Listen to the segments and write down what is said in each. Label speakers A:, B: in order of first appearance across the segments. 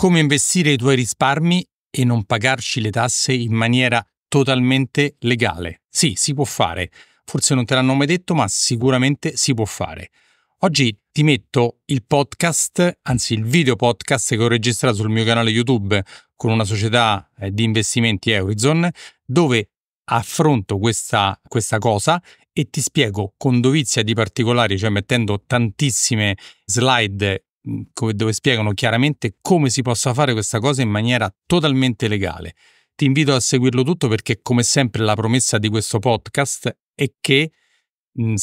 A: come investire i tuoi risparmi e non pagarci le tasse in maniera totalmente legale. Sì, si può fare. Forse non te l'hanno mai detto, ma sicuramente si può fare. Oggi ti metto il podcast, anzi il video podcast che ho registrato sul mio canale YouTube con una società eh, di investimenti Eurizon, dove affronto questa, questa cosa e ti spiego con dovizia di particolari, cioè mettendo tantissime slide dove spiegano chiaramente come si possa fare questa cosa in maniera totalmente legale. Ti invito a seguirlo tutto perché, come sempre, la promessa di questo podcast è che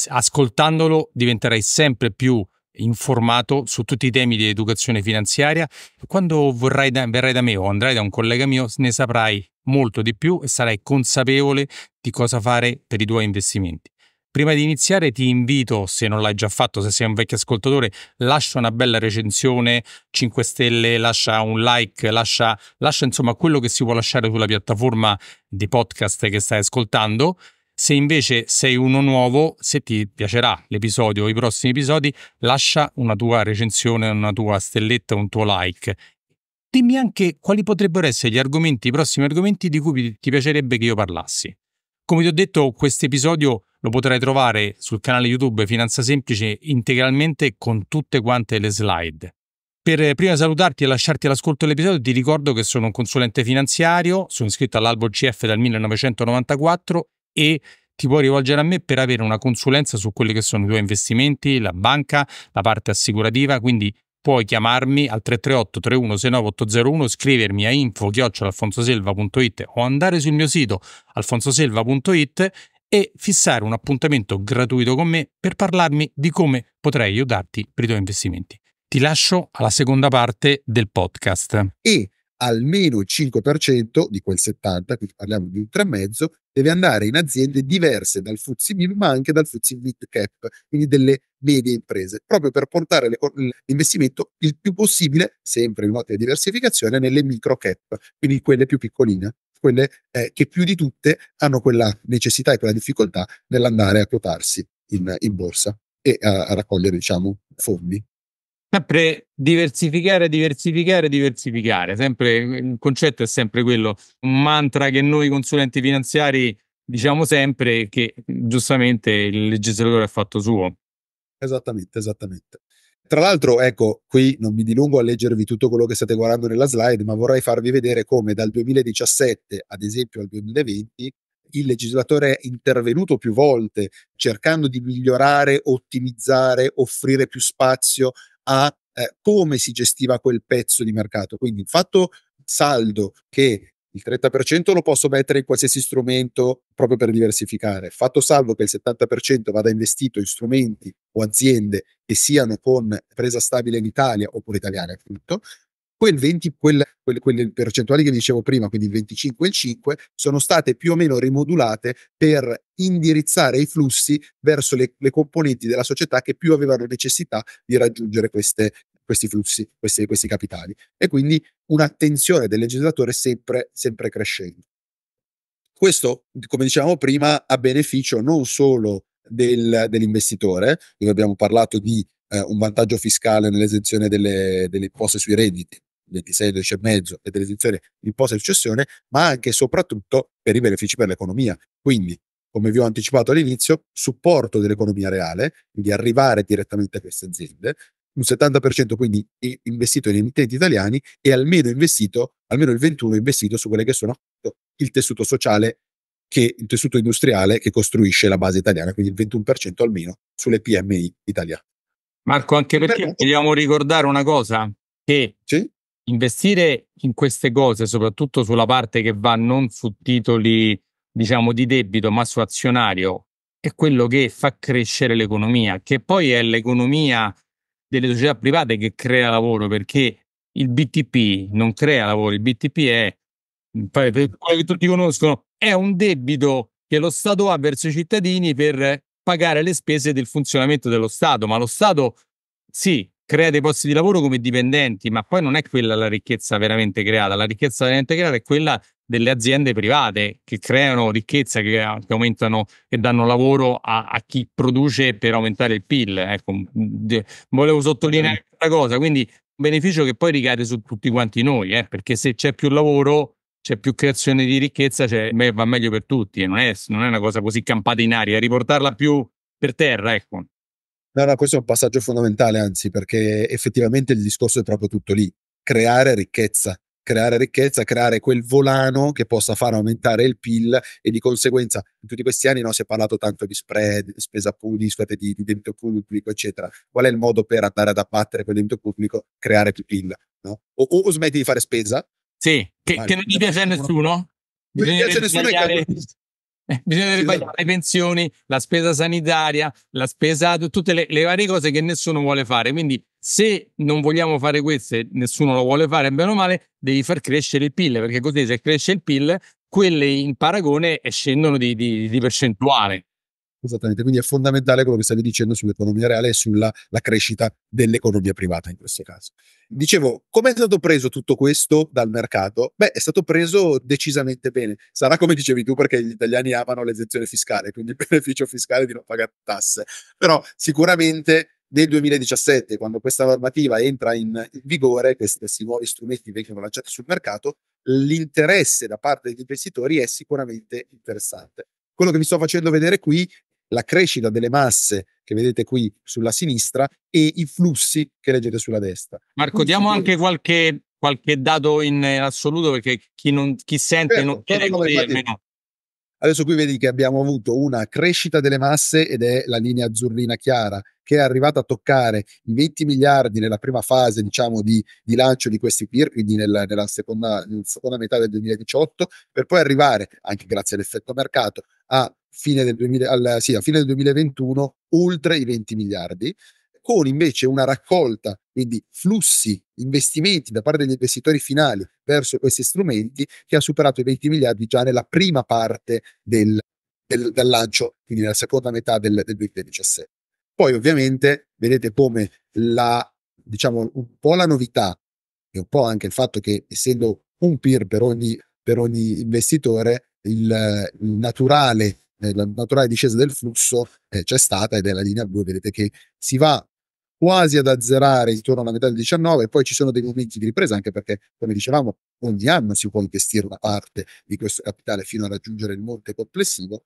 A: ascoltandolo diventerai sempre più informato su tutti i temi di educazione finanziaria. Quando vorrai da, verrai da me o andrai da un collega mio, ne saprai molto di più e sarai consapevole di cosa fare per i tuoi investimenti. Prima di iniziare ti invito, se non l'hai già fatto, se sei un vecchio ascoltatore, lascia una bella recensione, 5 stelle, lascia un like, lascia, lascia insomma quello che si può lasciare sulla piattaforma di podcast che stai ascoltando. Se invece sei uno nuovo, se ti piacerà l'episodio o i prossimi episodi, lascia una tua recensione, una tua stelletta, un tuo like. Dimmi anche quali potrebbero essere gli argomenti, i prossimi argomenti di cui ti piacerebbe che io parlassi. Come ti ho detto, questo episodio lo potrai trovare sul canale YouTube Finanza Semplice integralmente con tutte quante le slide. Per prima salutarti e lasciarti l'ascolto dell'episodio ti ricordo che sono un consulente finanziario, sono iscritto all'albo CF dal 1994 e ti puoi rivolgere a me per avere una consulenza su quelli che sono i tuoi investimenti, la banca, la parte assicurativa, quindi puoi chiamarmi al 338 3169 801, scrivermi a info o andare sul mio sito alfonsoselva.it e fissare un appuntamento gratuito con me per parlarmi di come potrei aiutarti per i tuoi investimenti. Ti lascio alla seconda parte del podcast.
B: E almeno il 5% di quel 70, quindi parliamo di un 3,5, deve andare in aziende diverse dal FTSE MIB ma anche dal FTSE Mid Cap, quindi delle medie imprese, proprio per portare l'investimento il più possibile, sempre in un'ottica di diversificazione, nelle micro cap, quindi quelle più piccoline quelle eh, che più di tutte hanno quella necessità e quella difficoltà nell'andare a quotarsi in, in borsa e a, a raccogliere diciamo, fondi
A: sempre diversificare, diversificare, diversificare. Sempre, il concetto è sempre quello, un mantra che noi consulenti finanziari diciamo sempre che giustamente il legislatore ha fatto suo.
B: Esattamente, esattamente. Tra l'altro, ecco, qui non mi dilungo a leggervi tutto quello che state guardando nella slide, ma vorrei farvi vedere come dal 2017, ad esempio, al 2020, il legislatore è intervenuto più volte cercando di migliorare, ottimizzare, offrire più spazio a eh, come si gestiva quel pezzo di mercato. Quindi il fatto saldo che il 30% lo posso mettere in qualsiasi strumento proprio per diversificare, fatto salvo che il 70% vada investito in strumenti o aziende che siano con presa stabile in Italia oppure italiana, appunto, quel 20, quel, quelle, quelle percentuali che dicevo prima, quindi il 25 e il 5, sono state più o meno rimodulate per indirizzare i flussi verso le, le componenti della società che più avevano necessità di raggiungere queste, questi flussi, questi, questi capitali. E quindi un'attenzione del legislatore sempre, sempre crescente. Questo, come dicevamo prima, a beneficio non solo del, dell'investitore, dove abbiamo parlato di eh, un vantaggio fiscale nell'esenzione delle, delle imposte sui redditi, 26, 12,5 e dell'esenzione di imposte di successione, ma anche e soprattutto per i benefici per l'economia. Quindi, come vi ho anticipato all'inizio, supporto dell'economia reale, quindi arrivare direttamente a queste aziende, un 70% quindi investito in emittenti italiani e almeno investito, almeno il 21% investito su quelle che sono il tessuto sociale, che, il tessuto industriale che costruisce la base italiana, quindi il 21% almeno sulle PMI italiane.
A: Marco, anche perché per vogliamo ricordare una cosa, che sì? investire in queste cose, soprattutto sulla parte che va non su titoli diciamo di debito, ma su azionario, è quello che fa crescere l'economia, che poi è l'economia delle società private che crea lavoro perché il BTP non crea lavoro, il BTP è, mm, per tutti conoscono, è un debito che lo Stato ha verso i cittadini per pagare le spese del funzionamento dello Stato, ma lo Stato sì, crea dei posti di lavoro come dipendenti, ma poi non è quella la ricchezza veramente creata, la ricchezza veramente creata è quella delle aziende private che creano ricchezza, che, eh, che aumentano e danno lavoro a, a, chi produce per aumentare il PIL. Ecco, mm, de, volevo sottolineare questa cosa, quindi un beneficio che poi ricade su tutti quanti noi, eh, perché se c'è più lavoro c'è più creazione di ricchezza, va meglio per tutti e non è, non è una cosa così campata in aria, riportarla più per terra. Ecco.
B: No, no, questo è un passaggio fondamentale, anzi, perché effettivamente il discorso è proprio tutto lì, creare ricchezza creare ricchezza, creare quel volano che possa far aumentare il PIL e di conseguenza in tutti questi anni no, si è parlato tanto di spread, di spesa pubblica, di, di debito pubblico, eccetera. Qual è il modo per andare ad abbattere quel debito pubblico? Creare più PIL. No? O, o, smetti di fare spesa. Sì,
A: che, che non gli piace a nessuno. Non gli piace a nessuno. Tagliare, eh, bisogna sbagliare le pensioni, la spesa sanitaria, la spesa, tutte le, le, varie cose che nessuno vuole fare. Quindi, se non vogliamo fare queste, nessuno lo vuole fare, bene o male, devi far crescere il PIL, perché così se cresce il PIL, quelle in paragone scendono di, di, di percentuale.
B: Esattamente, quindi è fondamentale quello che stavi dicendo sull'economia reale e sulla crescita dell'economia privata in questo caso. Dicevo, come è stato preso tutto questo dal mercato? Beh, è stato preso decisamente bene. Sarà come dicevi tu, perché gli italiani amano l'esenzione fiscale, quindi il beneficio fiscale di non pagare tasse. Però sicuramente nel 2017, quando questa normativa entra in vigore, questi nuovi strumenti vengono lanciati sul mercato, l'interesse da parte degli investitori è sicuramente interessante. Quello che vi sto facendo vedere qui la crescita delle masse che vedete qui sulla sinistra e i flussi che leggete sulla destra.
A: Marco, diamo anche qualche, qualche dato in, assoluto perché chi, non, chi sente certo, non certo, chiede no, no, Adesso
B: qui vedi che abbiamo avuto una crescita delle masse ed è la linea azzurrina chiara che è arrivata a toccare i 20 miliardi nella prima fase diciamo, di, di lancio di questi PIR, quindi nella, nella, seconda, nella seconda metà del 2018, per poi arrivare, anche grazie all'effetto mercato, a fine del 2000, alla, sì, fine del 2021 oltre i 20 miliardi, con invece una raccolta, quindi flussi, investimenti da parte degli investitori finali verso questi strumenti che ha superato i 20 miliardi già nella prima parte del, del, del lancio, quindi nella seconda metà del, del 2017. Poi ovviamente vedete come la, diciamo, un po' la novità e un po' anche il fatto che essendo un peer per ogni, per ogni investitore, il, il naturale eh, la naturale discesa del flusso eh, c'è stata ed è la linea blu, vedete che si va quasi ad azzerare intorno alla metà del 19 e poi ci sono dei momenti di ripresa anche perché come dicevamo ogni anno si può investire una parte di questo capitale fino a raggiungere il monte complessivo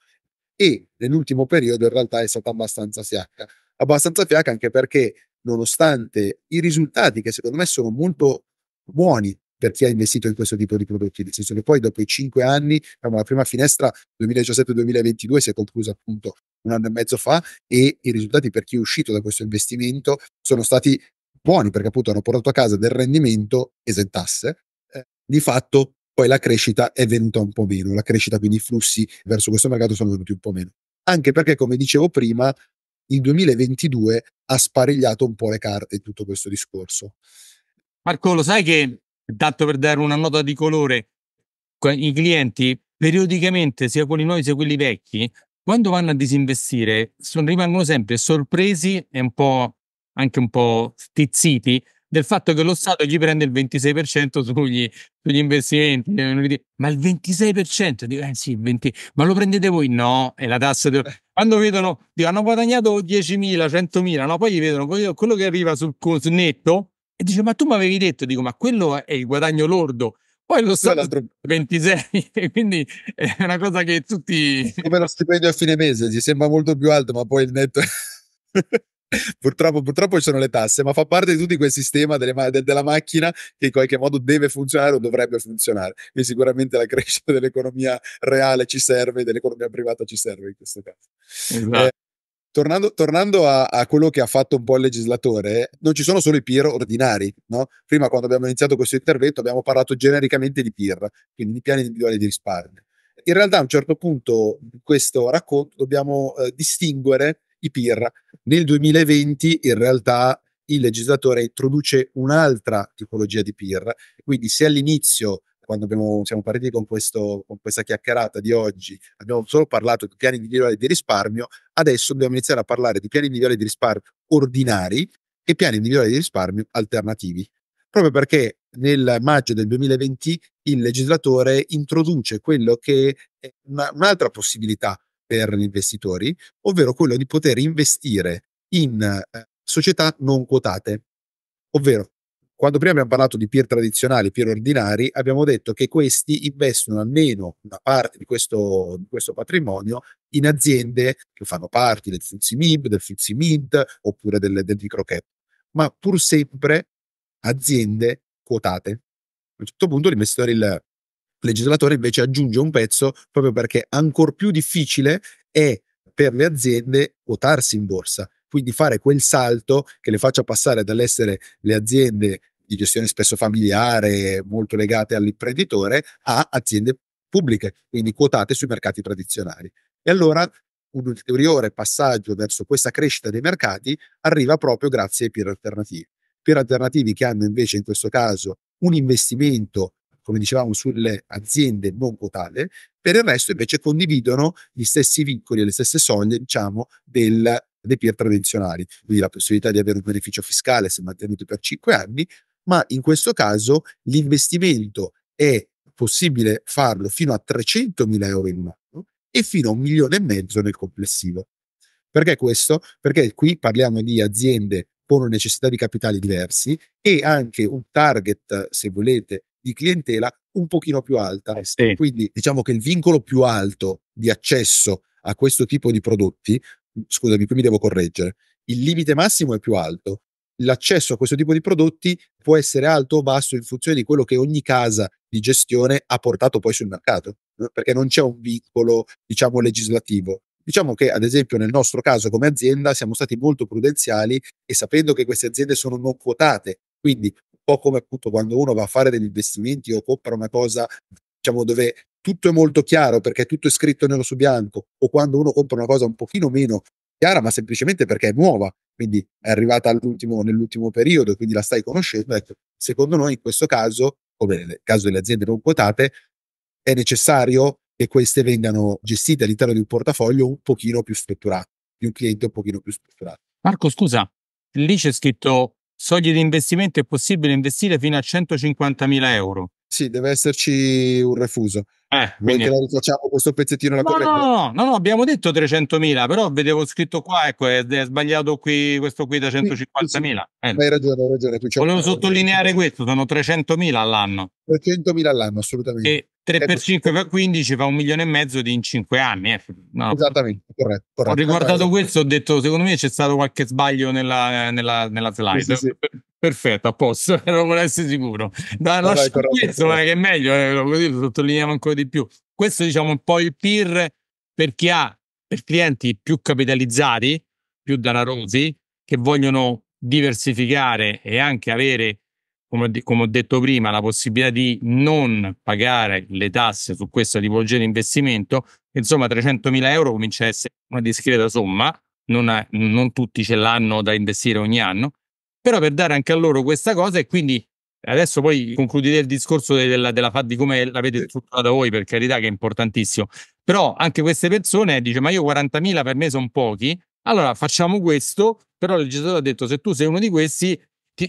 B: e nell'ultimo periodo in realtà è stata abbastanza fiacca abbastanza fiacca anche perché nonostante i risultati che secondo me sono molto buoni per chi ha investito in questo tipo di prodotti. Nel senso che poi dopo i cinque anni, diciamo, la prima finestra 2017-2022 si è conclusa appunto un anno e mezzo fa e i risultati per chi è uscito da questo investimento sono stati buoni perché appunto hanno portato a casa del rendimento esentasse. Eh, di fatto poi la crescita è venuta un po' meno, la crescita quindi i flussi verso questo mercato sono venuti un po' meno. Anche perché come dicevo prima, il 2022 ha sparigliato un po' le carte in tutto questo discorso.
A: Marco, lo sai che tanto per dare una nota di colore, i clienti periodicamente, sia quelli nuovi sia quelli vecchi, quando vanno a disinvestire son, rimangono sempre sorpresi e un po' anche un po' stizziti del fatto che lo Stato gli prende il 26% sugli, sugli investimenti. Ma il 26%? Dico, eh sì, 20, ma lo prendete voi? No, è la tassa. Di... Eh. Quando vedono, dico, hanno guadagnato 10.000, 100.000, no, poi gli vedono quello che arriva sul, sul netto, e dice, ma tu mi avevi detto, dico, ma quello è il guadagno lordo. Poi lo so, 26, quindi è una cosa che tutti... Come lo stipendio a fine mese, ti sembra molto più alto, ma poi il netto...
B: purtroppo, purtroppo ci sono le tasse, ma fa parte di tutto quel sistema ma- de- della macchina che in qualche modo deve funzionare o dovrebbe funzionare. Quindi sicuramente la crescita dell'economia reale ci serve, dell'economia privata ci serve in questo caso. Esatto. Eh, tornando, tornando a, a, quello che ha fatto un po' il legislatore, non ci sono solo i PIR ordinari. No? Prima, quando abbiamo iniziato questo intervento, abbiamo parlato genericamente di PIR, quindi di piani individuali di risparmio. In realtà, a un certo punto di questo racconto, dobbiamo eh, distinguere i PIR. Nel 2020, in realtà, il legislatore introduce un'altra tipologia di PIR. Quindi, se all'inizio quando abbiamo, siamo partiti con, questo, con, questa chiacchierata di oggi, abbiamo solo parlato di piani individuali di risparmio, adesso dobbiamo iniziare a parlare di piani individuali di risparmio ordinari e piani individuali di risparmio alternativi. Proprio perché nel maggio del 2020 il legislatore introduce quello che è una, un'altra possibilità per gli investitori, ovvero quello di poter investire in eh, società non quotate, ovvero quando prima abbiamo parlato di peer tradizionali, peer ordinari, abbiamo detto che questi investono almeno una parte di questo, di questo patrimonio in aziende che fanno parte del FTSE del FTSE oppure del, del microcap, ma pur sempre aziende quotate. A un certo punto l'investitore, il legislatore invece aggiunge un pezzo proprio perché ancora più difficile è per le aziende quotarsi in borsa quindi fare quel salto che le faccia passare dall'essere le aziende di gestione spesso familiare, molto legate all'imprenditore, a aziende pubbliche, quindi quotate sui mercati tradizionali. E allora un ulteriore passaggio verso questa crescita dei mercati arriva proprio grazie ai peer alternativi. Peer alternativi che hanno invece in questo caso un investimento, come dicevamo, sulle aziende non quotate, per il resto invece condividono gli stessi vincoli e le stesse soglie, diciamo, del, dei peer tradizionali, quindi la possibilità di avere un beneficio fiscale se mantenuto per 5 anni, ma in questo caso l'investimento è possibile farlo fino a 300.000 euro in mano e fino a un milione e mezzo nel complessivo. Perché questo? Perché qui parliamo di aziende con necessità di capitali diversi e anche un target, se volete, di clientela un pochino più alta. Eh sì. Quindi diciamo che il vincolo più alto di accesso a questo tipo di prodotti, scusami, qui mi devo correggere, il limite massimo è più alto, l'accesso a questo tipo di prodotti può essere alto o basso in funzione di quello che ogni casa di gestione ha portato poi sul mercato, eh, perché non c'è un vincolo, diciamo, legislativo. Diciamo che, ad esempio, nel nostro caso come azienda siamo stati molto prudenziali e sapendo che queste aziende sono non quotate, quindi un po' come appunto quando uno va a fare degli investimenti o compra una cosa, diciamo, dove tutto è molto chiaro perché tutto è scritto nello su bianco, o quando uno compra una cosa un pochino meno chiara, ma semplicemente perché è nuova, quindi è arrivata all'ultimo, nell'ultimo periodo, quindi la stai conoscendo. Ecco, secondo noi in questo caso, come nel caso delle aziende non quotate, è necessario che queste vengano gestite all'interno di un portafoglio un pochino più strutturato, di un cliente un pochino più
A: strutturato. Marco, scusa, lì c'è scritto Soglie di investimento è possibile investire fino a 150.000 euro. Sì, deve esserci un refuso. Eh, quindi... facciamo questo pezzettino la no, corretta? No, no, no, abbiamo detto 300.000, però vedevo scritto qua, ecco, è, è sbagliato qui, questo qui da 150.000. Sì, eh. Hai
B: ragione, hai ragione.
A: Volevo sottolineare questo, sono 300.000 all'anno. 300.000 all'anno, assolutamente. E 3 ecco, per 5 fa 15, fa un milione e mezzo di in 5 anni. Eh. No. Esattamente, corretto, corretto, Ho riguardato questo, ho detto, secondo me c'è stato qualche sbaglio nella, nella, nella slide. Sì, sì, sì. Perfetto, a posto, non vorrei essere sicuro. Da, no, dai, corretto, questo corretto. che è meglio, eh, così lo sottolineiamo ancora di più. Questo diciamo un po' il PIR per chi ha per clienti più capitalizzati, più danarosi, che vogliono diversificare e anche avere come, come ho detto prima, la possibilità di non pagare le tasse su questa tipologia di investimento, insomma 300.000 euro comincia a essere una discreta somma, non, è, non tutti ce l'hanno da investire ogni anno, però per dare anche a loro questa cosa e quindi Adesso poi concludete il discorso della, della FAD di come l'avete strutturata voi, per carità, che è importantissimo. Però anche queste persone dicono: Ma io 40.000 per me sono pochi. Allora facciamo questo. Però il legislatore ha detto: Se tu sei uno di questi,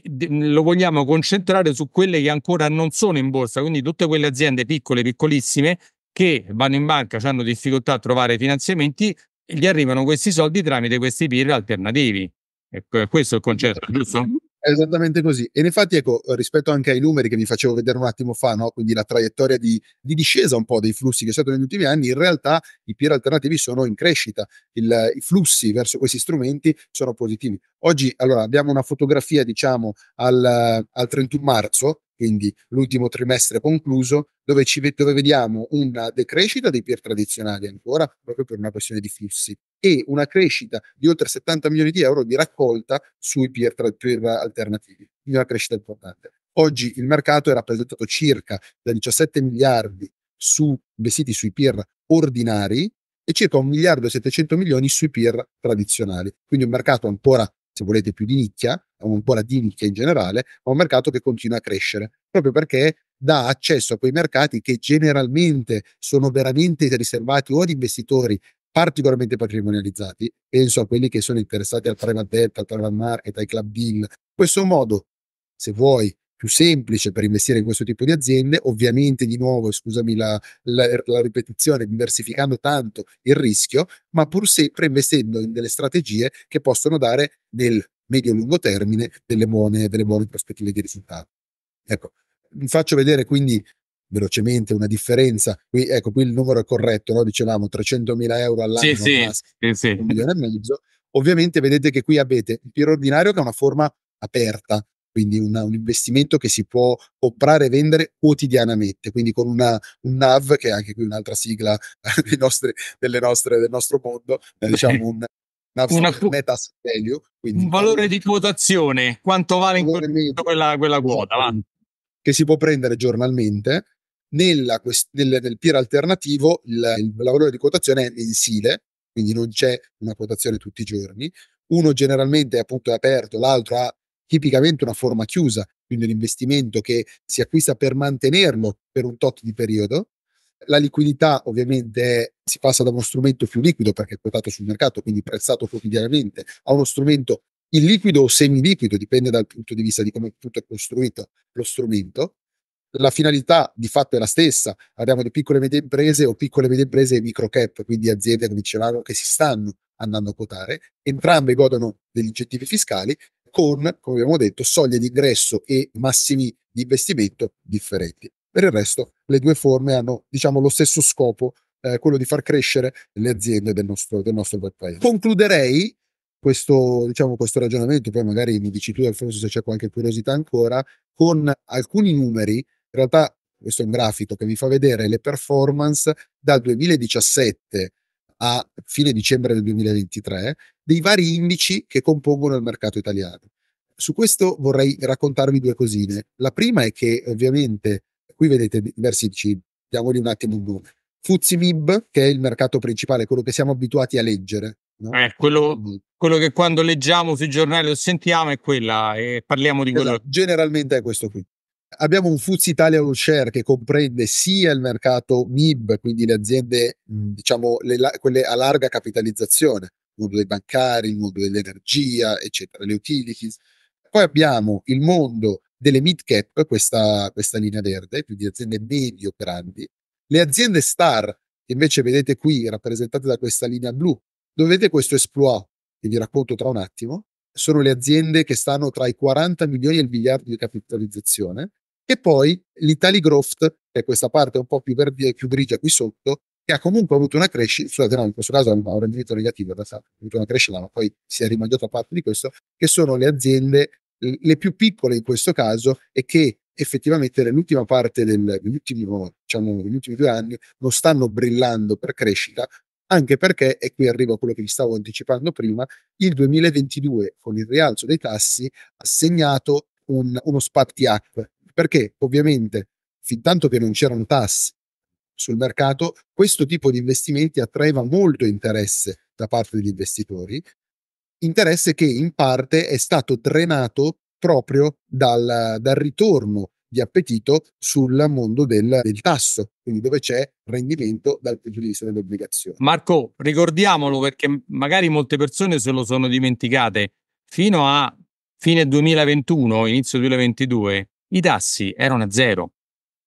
A: ti, lo vogliamo concentrare su quelle che ancora non sono in borsa, quindi tutte quelle aziende piccole, piccolissime, che vanno in banca, hanno difficoltà a trovare finanziamenti, gli arrivano questi soldi tramite questi PIR alternativi. Ecco, questo è il concetto, giusto?
B: esattamente così. E infatti, ecco, rispetto anche ai numeri che vi facevo vedere un attimo fa, no? quindi la traiettoria di, di, discesa un po' dei flussi che è stato negli ultimi anni, in realtà i peer alternativi sono in crescita, Il, i flussi verso questi strumenti sono positivi. Oggi, allora, abbiamo una fotografia, diciamo, al, al 31 marzo, quindi l'ultimo trimestre concluso, dove, ci, dove vediamo una decrescita dei peer tradizionali ancora, proprio per una questione di fissi, e una crescita di oltre 70 milioni di euro di raccolta sui peer, tra, peer alternativi, quindi una crescita importante. Oggi il mercato è rappresentato circa da 17 miliardi su, investiti sui peer ordinari, e circa 1 miliardo e 700 milioni sui peer tradizionali. Quindi un mercato ancora se volete più di nicchia, un po' la di nicchia in generale, ma un mercato che continua a crescere, proprio perché dà accesso a quei mercati che generalmente sono veramente riservati o ad investitori particolarmente patrimonializzati, penso a quelli che sono interessati al private debt, al private market, ai club deal. In questo modo, se vuoi più semplice per investire in questo tipo di aziende, ovviamente di nuovo, scusami la, la, la ripetizione, diversificando tanto il rischio, ma pur sempre investendo in delle strategie che possono dare nel medio-lungo termine delle buone, delle buone prospettive di risultato. Ecco, vi faccio vedere quindi velocemente una differenza. Qui, ecco, qui il numero è corretto, no? dicevamo 300.000 euro all'anno, sì, sì,
A: sì, sì. un milione
B: e mezzo. Ovviamente vedete che qui avete il PIR ordinario che è una forma aperta, quindi una, un investimento che si può comprare e vendere quotidianamente, quindi con una, un NAV, che è anche qui un'altra sigla nostri, nostre, del nostro mondo, eh, diciamo un, una, net value. Quindi,
A: un valore di quotazione, quanto vale in quel quella, quella quota? Va. Che si può prendere
B: giornalmente. Nella, nel, nel peer alternativo il, il valore di quotazione è mensile, quindi non c'è una quotazione tutti i giorni. Uno generalmente è aperto, l'altro ha tipicamente una forma chiusa, quindi un investimento che si acquista per mantenerlo per un tot di periodo. La liquidità ovviamente si passa da uno strumento più liquido perché è quotato sul mercato, quindi prezzato quotidianamente, a uno strumento illiquido o semiliquido, dipende dal punto di vista di come tutto è costruito lo strumento. La finalità di fatto è la stessa, abbiamo le piccole e medie imprese o piccole e medie imprese e micro cap, quindi aziende, come dicevamo, che si stanno andando a quotare, entrambe godono degli incentivi fiscali con, come abbiamo detto, soglie di ingresso e massimi di investimento differenti. Per il resto le due forme hanno diciamo, lo stesso scopo, eh, quello di far crescere le aziende del nostro, del nostro paese. Concluderei questo, diciamo, questo, ragionamento, poi magari mi dici tu Alfonso se c'è qualche curiosità ancora, con alcuni numeri, in realtà questo è un grafico che vi fa vedere le performance dal 2017 a fine dicembre del 2023 dei vari indici che compongono il mercato italiano. Su questo vorrei raccontarvi due cosine. La prima è che ovviamente, qui vedete diversi indici, diamogli un attimo un nome. FUZIMIB, che è il mercato principale, quello che siamo abituati a leggere.
A: No? Eh, quello, mm. quello, che quando leggiamo sui giornali o sentiamo è quella, e parliamo di quello. Esatto, generalmente è questo qui.
B: Abbiamo un Fuzzi Italia All Share che comprende sia il mercato MIB, quindi le aziende, mm, diciamo, le, quelle a larga capitalizzazione, il mondo dei bancari, il mondo dell'energia, eccetera, le utilities. Poi abbiamo il mondo delle mid cap, questa, questa linea verde, quindi aziende medio grandi. Le aziende star, che invece vedete qui rappresentate da questa linea blu, dove vedete questo exploit, che vi racconto tra un attimo, sono le aziende che stanno tra i 40 milioni e il miliardo di capitalizzazione. E poi l'Italy Growth, che è questa parte un po' più verde più grigia qui sotto, che ha comunque avuto una crescita, scusate, no, in questo caso ha un rendimento negativo, in ha avuto una crescita, ma poi si è rimangiato a parte di questo, che sono le aziende le più piccole in questo caso e che effettivamente nell'ultima parte degli ultimi, diciamo, degli ultimi due anni non stanno brillando per crescita, anche perché, e qui arrivo a quello che vi stavo anticipando prima, il 2022 con il rialzo dei tassi ha segnato un, uno spartiacque, perché ovviamente fin tanto che non c'erano tassi sul mercato, questo tipo di investimenti attraeva molto interesse da parte degli investitori, interesse che in parte è stato trenato proprio dal, dal ritorno di appetito sul mondo del, del, tasso, quindi dove c'è rendimento dal punto di vista delle obbligazioni.
A: Marco, ricordiamolo perché magari molte persone se lo sono dimenticate, fino a fine 2021, inizio 2022, i tassi erano a zero.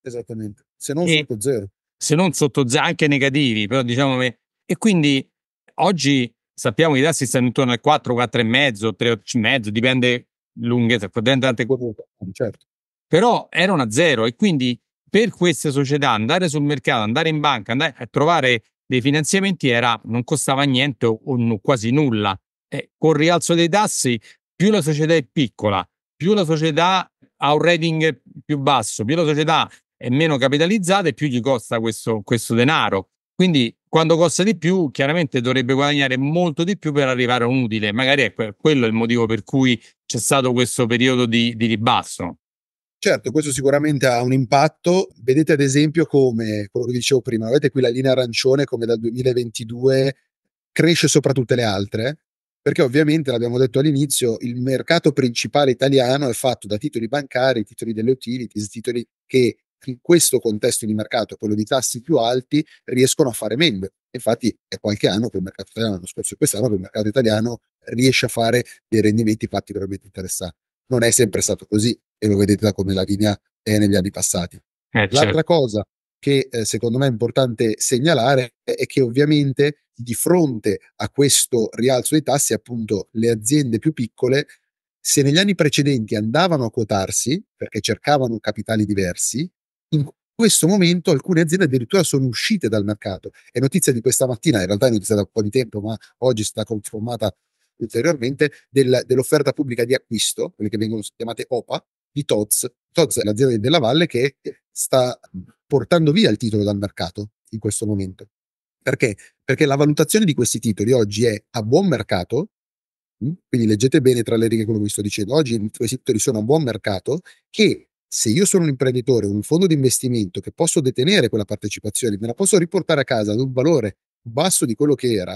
B: Esattamente, se non e
A: sotto zero se non sotto zero, anche negativi, però diciamo che... E quindi oggi sappiamo che i tassi stanno intorno al 4, 4,5, 3,5, dipende lunghezza, dipende tante cose. Certo. certo. Però erano a zero e quindi per queste società andare sul mercato, andare in banca, andare a trovare dei finanziamenti era, non costava niente o, o quasi nulla. E col rialzo dei tassi, più la società è piccola, più la società ha un rating più basso, più la società è meno capitalizzata e più gli costa questo, questo denaro. Quindi quando costa di più, chiaramente dovrebbe guadagnare molto di più per arrivare a un utile. Magari è quello il motivo per cui c'è stato questo periodo di, di ribasso.
B: Certo, questo sicuramente ha un impatto. Vedete ad esempio come quello che dicevo prima, avete qui la linea arancione come dal 2022 cresce sopra tutte le altre, perché ovviamente, l'abbiamo detto all'inizio, il mercato principale italiano è fatto da titoli bancari, titoli delle utilities, titoli che in questo contesto di mercato, quello di tassi più alti, riescono a fare meglio. Infatti è qualche anno che il mercato italiano, l'anno scorso e quest'anno, che il mercato italiano riesce a fare dei rendimenti particolarmente interessanti. Non è sempre stato così e lo vedete da come la linea è negli anni passati. Eh, certo. L'altra certo. cosa che eh, secondo me è importante segnalare è che ovviamente di fronte a questo rialzo dei tassi, appunto le aziende più piccole, se negli anni precedenti andavano a quotarsi perché cercavano capitali diversi, in questo momento alcune aziende addirittura sono uscite dal mercato. È notizia di questa mattina, in realtà è notizia da un po' di tempo, ma oggi sta stata confermata ulteriormente, del, dell'offerta pubblica di acquisto, quelle che vengono chiamate OPA, di TOZ. TOZ è l'azienda della Valle che sta portando via il titolo dal mercato in questo momento. Perché? Perché la valutazione di questi titoli oggi è a buon mercato, mm? quindi leggete bene tra le righe quello che vi sto dicendo, oggi questi titoli sono a buon mercato e se io sono un imprenditore, un fondo di investimento che posso detenere quella partecipazione, me la posso riportare a casa ad un valore basso di quello che era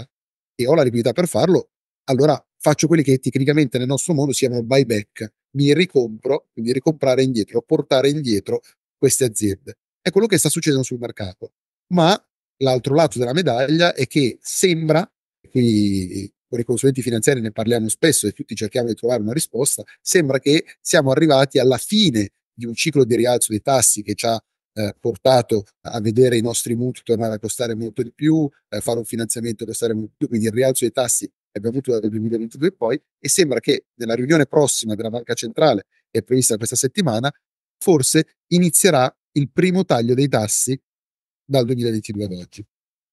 B: e ho la liquidità per farlo, allora faccio quelli che tecnicamente nel nostro mondo si chiamano buyback, mi ricompro, quindi ricomprare indietro, portare indietro queste aziende. È quello che sta succedendo sul mercato. Ma l'altro lato della medaglia è che sembra, qui con i consulenti finanziari ne parliamo spesso e tutti cerchiamo di trovare una risposta, sembra che siamo arrivati alla fine di un ciclo di rialzo dei tassi che ci ha eh, portato a vedere i nostri mutui tornare a costare molto di più, eh, fare un finanziamento costare molto di più, quindi il rialzo dei tassi abbiamo avuto dal 2022 e poi e sembra che nella riunione prossima della Banca Centrale, che è prevista questa settimana, forse inizierà il primo taglio dei tassi dal 2022 ad oggi.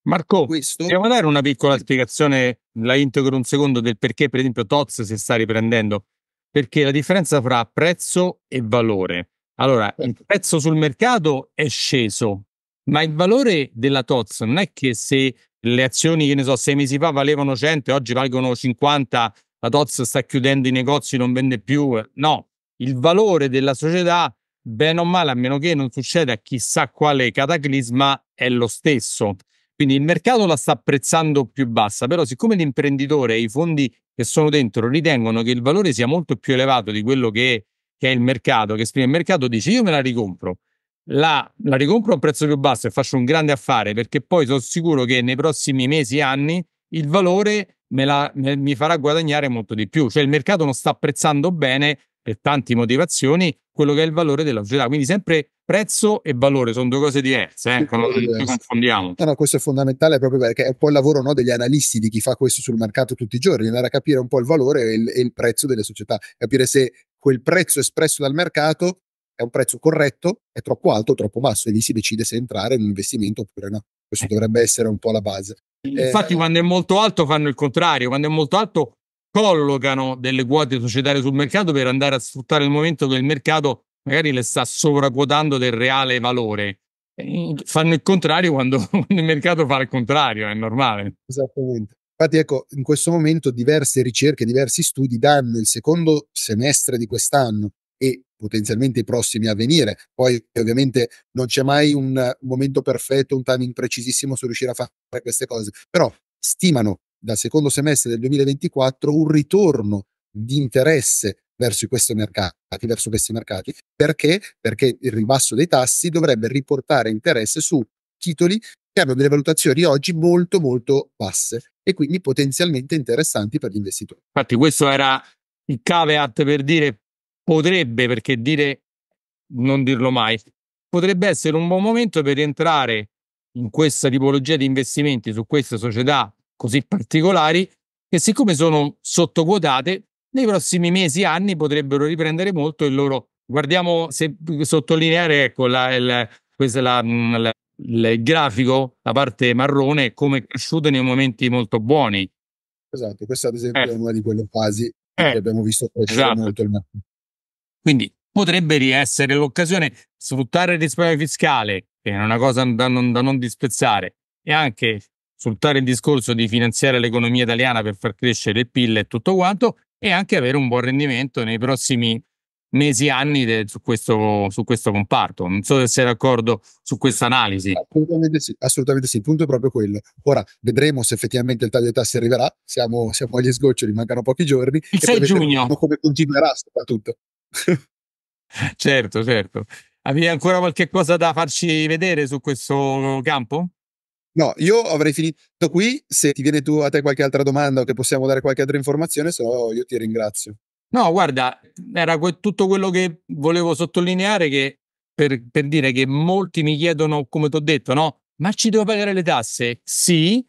A: Marco, Questo... vogliamo dare una piccola spiegazione, la integro un secondo, del perché per esempio TOTS si sta riprendendo? Perché la differenza fra prezzo e valore allora, il certo. prezzo sul mercato è sceso, ma il valore della TOTS non è che se le azioni, che ne so, sei mesi fa valevano 100 e oggi valgono 50, la TOTS sta chiudendo i negozi, non vende più. No, il valore della società, bene o male, a meno che non succeda chissà quale cataclisma, è lo stesso. Quindi il mercato la sta apprezzando più bassa, però siccome l'imprenditore e i fondi che sono dentro ritengono che il valore sia molto più elevato di quello che che è il mercato, che esprime il mercato, dice io me la ricompro, la, la ricompro a un prezzo più basso e faccio un grande affare perché poi sono sicuro che nei prossimi mesi anni il valore me la, me, mi farà guadagnare molto di più. Cioè il mercato non sta apprezzando bene per tante motivazioni quello che è il valore della società. Quindi sempre prezzo e valore sono due cose diverse, eh? non ci confondiamo.
B: No, no, questo è fondamentale proprio perché è un po' il lavoro no, degli analisti, di chi fa questo sul mercato tutti i giorni, andare a capire un po' il valore e il, e il prezzo delle società, capire se quel prezzo espresso dal mercato è un prezzo corretto, è troppo alto, troppo basso e lì si decide se entrare in un investimento oppure no. Questo eh. dovrebbe essere un po' la base.
A: Infatti eh, quando è eh. molto alto fanno il contrario, quando è molto alto collocano delle quote societarie sul mercato per andare a sfruttare il momento che il mercato magari le sta sovraquotando del reale valore. Fanno il contrario quando il mercato fa il contrario, è normale.
B: Esattamente. Infatti, ecco, in questo momento diverse ricerche, diversi studi danno il secondo semestre di quest'anno e potenzialmente i prossimi a venire. Poi ovviamente non c'è mai un momento perfetto, un timing precisissimo su riuscire a fare queste cose, però stimano dal secondo semestre del 2024 un ritorno di interesse verso questi mercati, verso questi mercati. Perché? Perché il ribasso dei tassi dovrebbe riportare interesse su titoli che hanno delle valutazioni oggi molto molto basse e quindi potenzialmente interessanti per gli investitori.
A: Infatti questo era il caveat per dire potrebbe, perché dire non dirlo mai, potrebbe essere un buon momento per entrare in questa tipologia di investimenti su queste società così particolari che siccome sono sottoquotate nei prossimi mesi e anni potrebbero riprendere molto il loro guardiamo se sottolineare ecco la, la, questa è la, la il grafico, la parte marrone, come è cresciuto nei momenti molto buoni.
B: Esatto, questa ad esempio eh. è una di quelle fasi eh. che abbiamo visto crescere esatto. molto
A: il mercato. Quindi potrebbe essere l'occasione sfruttare il risparmio fiscale, che è una cosa da non, da non disprezzare, e anche sfruttare il discorso di finanziare l'economia italiana per far crescere il PIL e tutto quanto, e anche avere un buon rendimento nei prossimi anni mesi e anni de, su, questo, su, questo, comparto. Non so se sei d'accordo su questa analisi.
B: Assolutamente sì, assolutamente sì, il punto è proprio quello. Ora vedremo se effettivamente il taglio dei tassi arriverà, siamo, siamo, agli sgoccioli, mancano pochi giorni. Il 6 giugno. Come continuerà
A: soprattutto. certo, certo. Avevi ancora qualche cosa da farci vedere su questo campo?
B: No, io avrei finito qui. Se ti viene tu a te qualche altra domanda o che possiamo dare qualche altra informazione, se no io ti ringrazio.
A: No, guarda, era que- tutto quello che volevo sottolineare che per, per dire che molti mi chiedono, come ti ho detto, no? Ma ci devo pagare le tasse? Sì,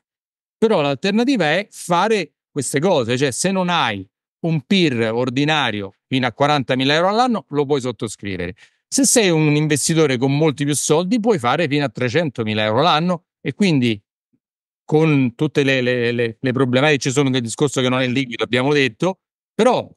A: però l'alternativa è fare queste cose, cioè se non hai un PIR ordinario fino a 40.000 euro all'anno lo puoi sottoscrivere. Se sei un investitore con molti più soldi puoi fare fino a 300.000 euro l'anno e quindi con tutte le, le, le, le problematiche ci sono del discorso che non è liquido, abbiamo detto, però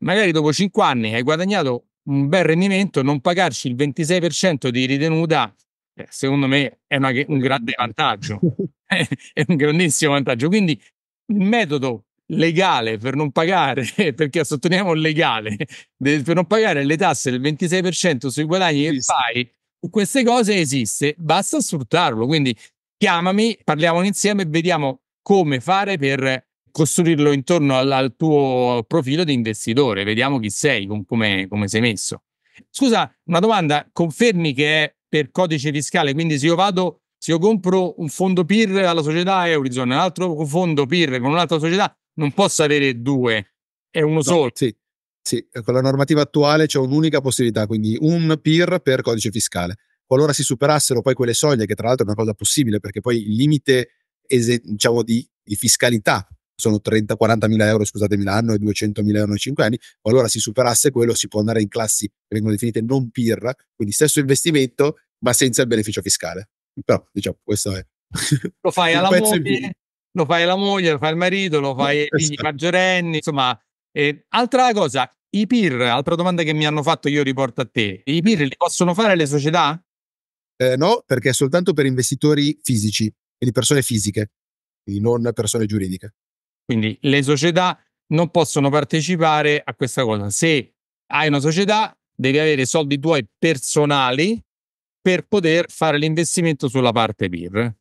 A: magari dopo 5 anni hai guadagnato un bel rendimento, non pagarci il 26% di ritenuta, eh, secondo me è una, un grande vantaggio, eh, è un grandissimo vantaggio. Quindi il metodo legale per non pagare, perché sottolineiamo legale, per non pagare le tasse del 26% sui guadagni esiste. che fai, queste cose esiste, basta sfruttarlo. Quindi chiamami, parliamo insieme e vediamo come fare per costruirlo intorno al, al, tuo profilo di investitore. Vediamo chi sei, com, come, sei messo. Scusa, una domanda, confermi che è per codice fiscale, quindi se io vado, se io compro un fondo PIR alla società Eurizon, un altro fondo PIR con un'altra società, non posso avere due, è uno no, solo. Sì. Sì,
B: con la normativa attuale c'è un'unica possibilità, quindi un PIR per codice fiscale. Qualora si superassero poi quelle soglie, che tra l'altro è una cosa possibile perché poi il limite diciamo, di, di, fiscalità sono 30-40 mila euro, scusatemi, l'anno e 200 mila euro in 5 anni, qualora si superasse quello si può andare in classi che vengono definite non PIR, quindi stesso investimento ma senza il beneficio fiscale. Però diciamo, questo è...
A: Lo fai alla moglie, lo fai alla moglie, lo fai al marito, lo fai ai figli esatto. maggiorenni, insomma. Eh, altra cosa, i PIR, altra domanda che mi hanno fatto, io riporto a te, i PIR li possono fare le società?
B: Eh, no, perché è soltanto per investitori fisici, quindi persone fisiche, quindi non persone
A: giuridiche. Quindi le società non possono partecipare a questa cosa. Se hai una società, devi avere soldi tuoi personali per poter fare l'investimento sulla parte PIR.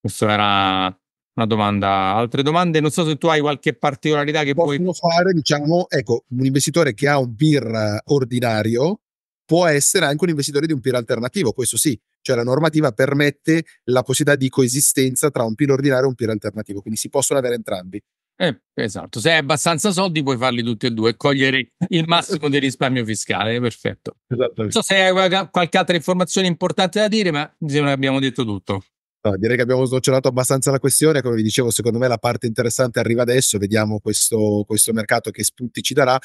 A: Questa era una domanda. Altre domande? Non so se tu hai qualche particolarità che Possono puoi fare, diciamo, ecco, un investitore che ha
B: un PIR eh, ordinario può essere anche un investitore di un PIR alternativo, questo sì, cioè la normativa permette la possibilità di coesistenza tra un PIR ordinario e un PIR alternativo, quindi si possono
A: avere entrambi. Eh, esatto, se hai abbastanza soldi puoi farli tutti e due e cogliere il massimo di risparmio fiscale, eh, perfetto. Non so se hai qualche altra informazione importante da dire, ma mi sembra che abbiamo detto tutto.
B: No, direi che abbiamo snocciolato abbastanza la questione, come vi dicevo secondo me la parte interessante arriva adesso, vediamo questo, questo mercato che spunti ci darà.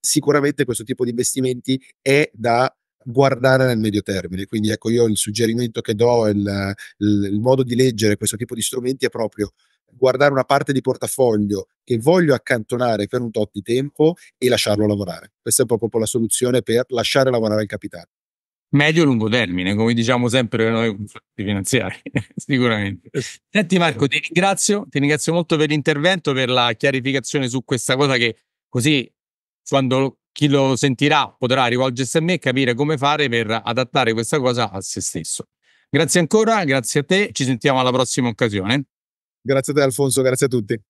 B: Sicuramente questo tipo di investimenti è da guardare nel medio termine. Quindi ecco io il suggerimento che do, il, il, il modo di leggere questo tipo di strumenti è proprio guardare una parte di portafoglio che voglio accantonare per un tot di tempo e lasciarlo lavorare. Questa è proprio la soluzione per lasciare lavorare il capitale.
A: Medio e lungo termine, come diciamo sempre noi confronti finanziari, sicuramente. Eh Senti Marco, ti ringrazio, ti ringrazio molto per l'intervento, per la chiarificazione su questa cosa che così quando chi lo sentirà potrà rivolgersi a me e capire come fare per adattare questa cosa a se stesso. Grazie ancora, grazie a te, ci sentiamo alla prossima occasione.
B: Grazie a te Alfonso, grazie a tutti.